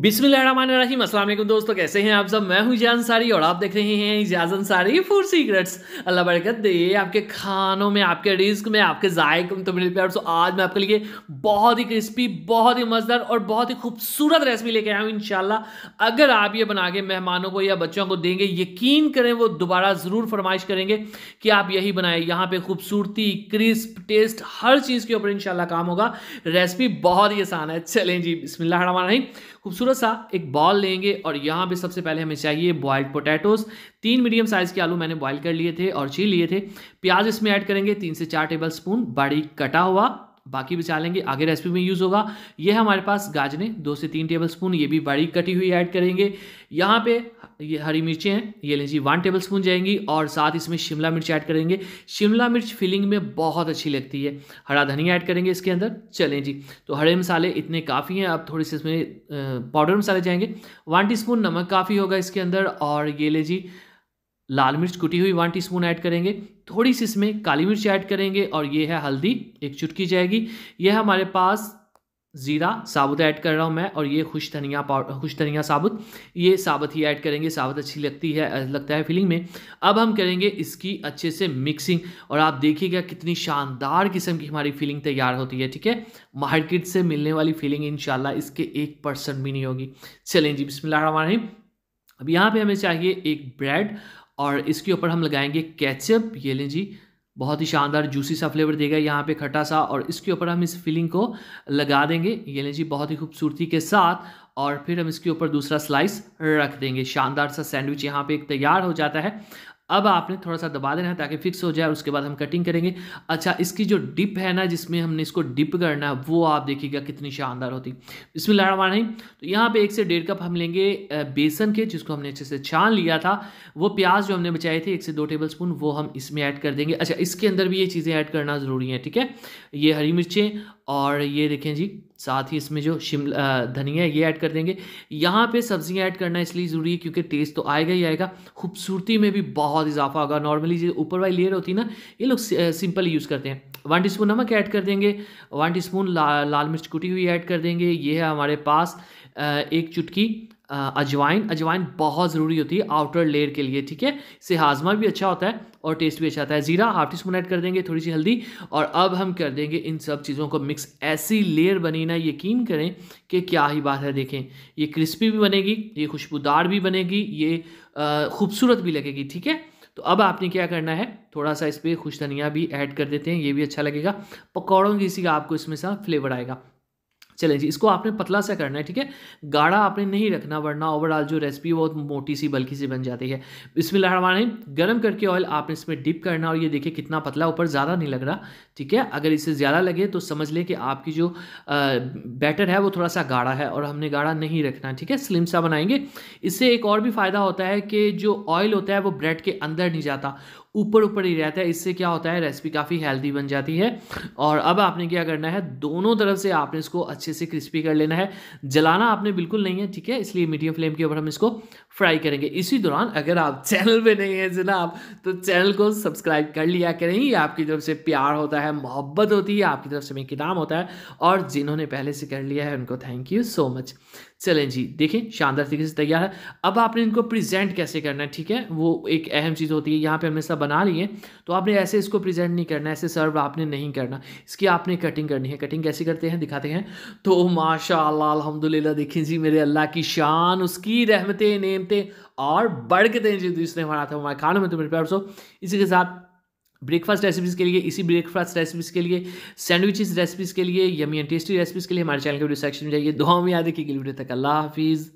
बिस्मिल्लाहिर्रहमानिर्रहीम अस्सलाम वालेकुम दोस्तों कैसे हैं आप सब मैं हूं जान अंसारी और आप देख रहे हैं इजाज अंसारी फूड सीक्रेट्स अल्लाह बरकत दे आपके खानों में आपके रिस्क में आपके जायक में तो मेरे प्यार सो तो आज मैं आपके लिए बहुत ही क्रिस्पी बहुत ही मज़ेदार और बहुत ही खूबसूरत रेसिपी लेके आया हूँ इन अगर आप ये बना के मेहमानों को या बच्चों को देंगे यकीन करें वो दोबारा ज़रूर फरमाइश करेंगे कि आप यही बनाएं यहाँ पर खूबसूरती क्रिस्प टेस्ट हर चीज़ के ऊपर इन काम होगा रेसिपी बहुत ही आसान है चलें जी बिसमिल्लाम खूबसूरत सा एक बॉल लेंगे और यहाँ पे सबसे पहले हमें चाहिए बॉयल्ड पोटैटोस तीन मीडियम साइज़ के आलू मैंने बॉयल कर लिए थे और छील लिए थे प्याज इसमें ऐड करेंगे तीन से चार टेबल स्पून बारीक कटा हुआ बाकी भी चालेंगे आगे रेसिपी में यूज़ होगा ये हमारे पास गाजरें दो से तीन टेबल स्पून ये भी बारीक कटी हुई ऐड करेंगे यहाँ पे ये हरी मिर्चें हैं ये लीजिए वन टेबल स्पून जाएंगी और साथ इसमें शिमला मिर्च ऐड करेंगे शिमला मिर्च फिलिंग में बहुत अच्छी लगती है हरा धनिया ऐड करेंगे इसके अंदर चलें जी तो हरे मसाले इतने काफ़ी हैं अब थोड़े से इसमें पाउडर मसाले जाएंगे वन टी नमक काफ़ी होगा इसके अंदर और ये ले जी लाल मिर्च कुटी हुई वन टीस्पून ऐड करेंगे थोड़ी सी इसमें काली मिर्च ऐड करेंगे और ये है हल्दी एक चुटकी जाएगी यह हमारे पास ज़ीरा साबुत ऐड कर रहा हूँ मैं और ये खुश धनिया पाउडर खुश धनिया साबुत ये साबुत ही ऐड करेंगे साबुत अच्छी लगती है लगता है फीलिंग में अब हम करेंगे इसकी अच्छे से मिक्सिंग और आप देखिएगा कितनी शानदार किस्म की हमारी फीलिंग तैयार होती है ठीक है मार्केट से मिलने वाली फीलिंग इन इसके एक परसेंट भी नहीं होगी चलें जी बिस्मिल्लाह अब यहाँ पे हमें चाहिए एक ब्रेड और इसके ऊपर हम लगाएंगे कैचअप ये लें जी बहुत ही शानदार जूसी सा फ्लेवर देगा यहाँ पे खट्टा सा और इसके ऊपर हम इस फिलिंग को लगा देंगे ये लें जी बहुत ही खूबसूरती के साथ और फिर हम इसके ऊपर दूसरा स्लाइस रख देंगे शानदार सा सैंडविच यहाँ पे एक तैयार हो जाता है अब आपने थोड़ा सा दबा देना है ताकि फिक्स हो जाए उसके बाद हम कटिंग करेंगे अच्छा इसकी जो डिप है ना जिसमें हमने इसको डिप करना है वो आप देखिएगा कितनी शानदार होती इसमें लड़वा नहीं तो यहाँ पे एक से डेढ़ कप हम लेंगे बेसन के जिसको हमने अच्छे से छान लिया था वो प्याज जो हमने बचाए थे एक से दो टेबल स्पून वो हम इसमें ऐड कर देंगे अच्छा इसके अंदर भी ये चीज़ें ऐड करना ज़रूरी है ठीक है ये हरी मिर्चें और ये देखें जी साथ ही इसमें जो शिमला धनिया ये ऐड कर देंगे यहाँ पे सब्जियाँ ऐड करना इसलिए ज़रूरी है क्योंकि टेस्ट तो आएगा ही आएगा खूबसूरती में भी बहुत इजाफा होगा नॉर्मली जो ऊपर वाली लेयर होती है ना ये लोग सिंपल यूज़ करते हैं वन टीस्पून नमक ऐड कर देंगे वन टीस्पून ला, लाल मिर्च कुटी हुई ऐड कर देंगे ये है हमारे पास एक चुटकी अजवाइन अजवाइन बहुत ज़रूरी होती है आउटर लेयर के लिए ठीक है इससे हाजमा भी अच्छा होता है और टेस्ट भी अच्छा आता है ज़ीरा हाफ टी स्पून ऐड कर देंगे थोड़ी सी हल्दी और अब हम कर देंगे इन सब चीज़ों को मिक्स ऐसी लेयर बनी ना यकीन करें कि क्या ही बात है देखें ये क्रिस्पी भी बनेगी ये खुशबूदार भी बनेगी ये खूबसूरत भी लगेगी ठीक है तो अब आपने क्या करना है थोड़ा सा इस पर खुश धनिया भी ऐड कर देते हैं ये भी अच्छा लगेगा पकौड़ों की इसी का आपको इसमें सा फ्लेवर आएगा चलें जी इसको आपने पतला सा करना है ठीक है गाढ़ा आपने नहीं रखना वरना ओवरऑल जो रेसिपी बहुत मोटी सी बल्कि सी बन जाती है इसमें नहीं गर्म करके ऑयल आपने इसमें डिप करना और ये देखिए कितना पतला ऊपर ज़्यादा नहीं लग रहा ठीक है अगर इससे ज़्यादा लगे तो समझ लें कि आपकी जो बैटर है वो थोड़ा सा गाढ़ा है और हमने गाढ़ा नहीं रखना ठीक है स्लिम सा बनाएंगे इससे एक और भी फ़ायदा होता है कि जो ऑयल होता है वो ब्रेड के अंदर नहीं जाता ऊपर ऊपर ही रहता है इससे क्या होता है रेसिपी काफ़ी हेल्दी बन जाती है और अब आपने क्या करना है दोनों तरफ से आपने इसको अच्छे से क्रिस्पी कर लेना है जलाना आपने बिल्कुल नहीं है ठीक है इसलिए मीडियम फ्लेम के ऊपर हम इसको फ्राई करेंगे इसी दौरान अगर आप चैनल पे नहीं हैं जनाब तो चैनल को सब्सक्राइब कर लिया करें ये आपकी तरफ से प्यार होता है मोहब्बत होती है आपकी तरफ से मेरे किताब होता है और जिन्होंने पहले से कर लिया है उनको थैंक यू सो मच चलें जी देखें शानदार तरीके से तैयार है अब आपने इनको प्रेजेंट कैसे करना है ठीक है वो एक अहम चीज़ होती है यहाँ पे हमने सब बना लिए तो आपने ऐसे इसको प्रेजेंट नहीं करना ऐसे सर्व आपने नहीं करना इसकी आपने कटिंग करनी है कटिंग कैसे करते हैं दिखाते हैं तो माशा अल्हम्दुलिल्लाह देखें जी मेरे अल्लाह की शान उसकी रहमतें नेमतें और बढ़ के दें जी दूसरे हमारा था हमारे खाने में तो मेरे प्यार सो इसी के साथ ब्रेकफास्ट रेसिपीज़ के लिए इसी ब्रेकफास्ट रेसिपीज़ के लिए सैंडविचेस रेसिपीज़ के लिए यमी एंड टेस्टी रेसिपीज़ के लिए हमारे चैनल के वीडियो सेक्शन में जाइए दो हम याद रखिए वीडियो तक अल्लाह हाफिज़